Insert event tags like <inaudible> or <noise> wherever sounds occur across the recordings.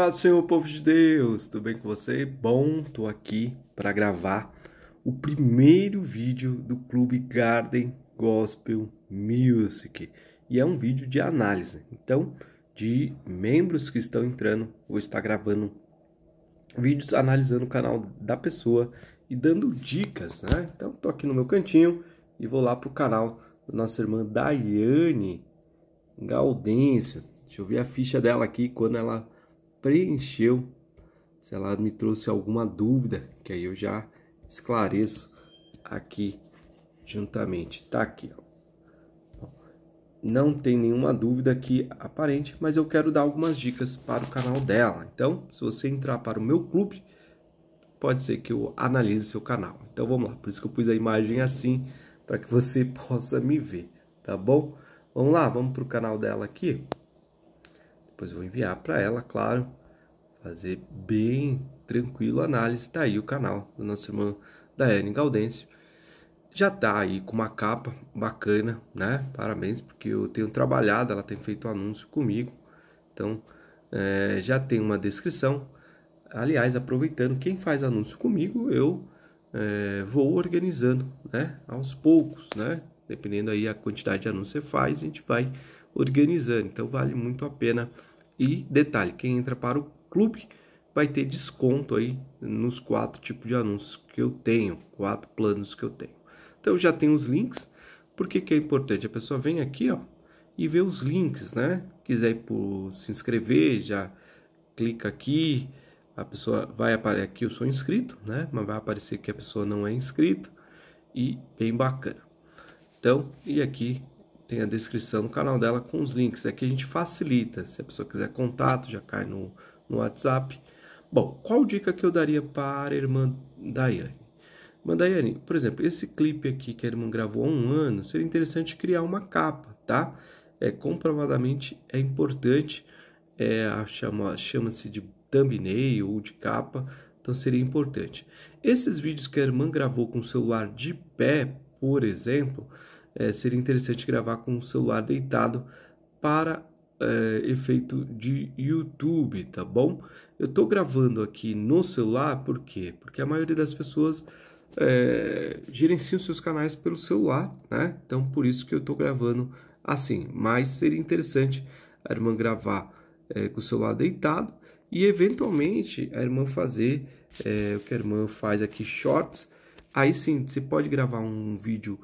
Paz do Senhor, povo de Deus, tudo bem com você? Bom, tô aqui para gravar o primeiro vídeo do Clube Garden Gospel Music. E é um vídeo de análise. Então, de membros que estão entrando, vou estar gravando vídeos analisando o canal da pessoa e dando dicas, né? Então, tô aqui no meu cantinho e vou lá pro canal da nossa irmã Daiane Gaudêncio. Deixa eu ver a ficha dela aqui quando ela preencheu, se ela me trouxe alguma dúvida, que aí eu já esclareço aqui juntamente. Tá aqui, ó. Não tem nenhuma dúvida aqui aparente, mas eu quero dar algumas dicas para o canal dela. Então, se você entrar para o meu clube, pode ser que eu analise seu canal. Então vamos lá, por isso que eu pus a imagem assim, para que você <laughs> possa me ver, tá bom? Vamos lá, vamos para o canal dela aqui. Depois eu vou enviar para ela, claro fazer bem tranquilo a análise. Tá aí o canal do nosso irmão Daiane Gaudêncio. Já tá aí com uma capa bacana, né? Parabéns, porque eu tenho trabalhado, ela tem feito anúncio comigo. Então, é, já tem uma descrição. Aliás, aproveitando, quem faz anúncio comigo, eu é, vou organizando, né? Aos poucos, né? Dependendo aí a quantidade de anúncio que você faz, a gente vai organizando. Então, vale muito a pena. E detalhe, quem entra para o clube, vai ter desconto aí nos quatro tipos de anúncios que eu tenho, quatro planos que eu tenho. Então já tem os links, porque que é importante? A pessoa vem aqui, ó, e vê os links, né? Quiser por, se inscrever, já clica aqui, a pessoa vai aparecer aqui, eu sou inscrito, né? Mas vai aparecer que a pessoa não é inscrita e bem bacana. Então, e aqui tem a descrição do canal dela com os links. Aqui a gente facilita. Se a pessoa quiser contato, já cai no, no WhatsApp. Bom, qual dica que eu daria para a irmã Daiane? Irmã Daiane, por exemplo, esse clipe aqui que a irmã gravou há um ano, seria interessante criar uma capa, tá? É comprovadamente é importante, é, chama-se chama de thumbnail ou de capa, então seria importante. Esses vídeos que a irmã gravou com o celular de pé, por exemplo, é, seria interessante gravar com o celular deitado para é, efeito de YouTube, tá bom? Eu estou gravando aqui no celular, por quê? Porque a maioria das pessoas é, gerenciam seus canais pelo celular, né? Então, por isso que eu estou gravando assim. Mas seria interessante a irmã gravar é, com o celular deitado e, eventualmente, a irmã fazer é, o que a irmã faz aqui, shorts. Aí sim, você pode gravar um vídeo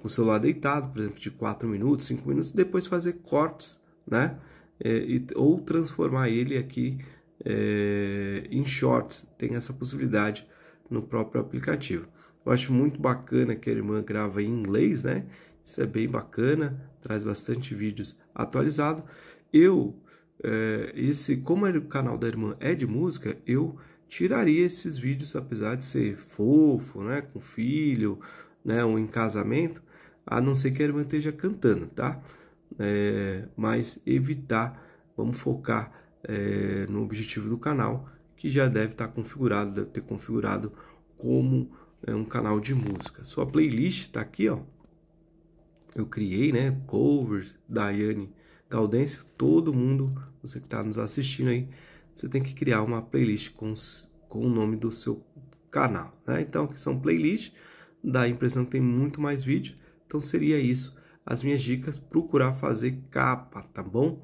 com o celular deitado, por exemplo, de 4 minutos, 5 minutos, depois fazer cortes né? É, e, ou transformar ele aqui é, em shorts, tem essa possibilidade no próprio aplicativo. Eu acho muito bacana que a irmã grava em inglês, né? Isso é bem bacana, traz bastante vídeos atualizados. Eu, é, esse, como o canal da irmã é de música, eu tiraria esses vídeos, apesar de ser fofo, né? Com filho, né? Um em casamento, a não ser que a irmã esteja cantando, tá? é, mas evitar, vamos focar é, no objetivo do canal, que já deve estar tá configurado, deve ter configurado como é, um canal de música. Sua playlist está aqui, ó. Eu criei, né? Covers, Daiane Gaudêncio, todo mundo, você que está nos assistindo aí, você tem que criar uma playlist com, com o nome do seu canal, né? Então, que são playlists, dá a impressão que tem muito mais vídeo, então seria isso as minhas dicas, procurar fazer capa, tá bom?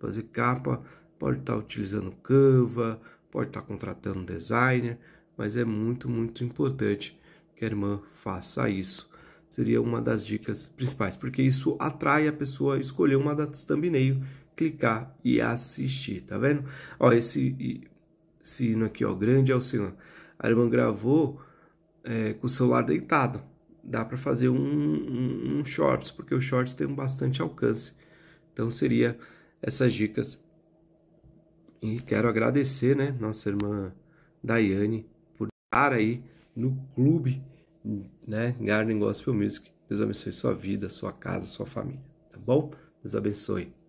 Fazer capa, pode estar tá utilizando Canva, pode estar tá contratando designer, mas é muito, muito importante que a irmã faça isso. Seria uma das dicas principais, porque isso atrai a pessoa a escolher uma das thumbnail, clicar e assistir, tá vendo? Ó, esse, sino aqui, ó, grande é o sino A irmã gravou é, com o celular deitado dá para fazer um, um, um, shorts, porque os shorts tem um bastante alcance. Então seria essas dicas. E quero agradecer, né, nossa irmã Daiane por estar aí no clube, né, Garden Gospel Music. Deus abençoe sua vida, sua casa, sua família, tá bom? Deus abençoe.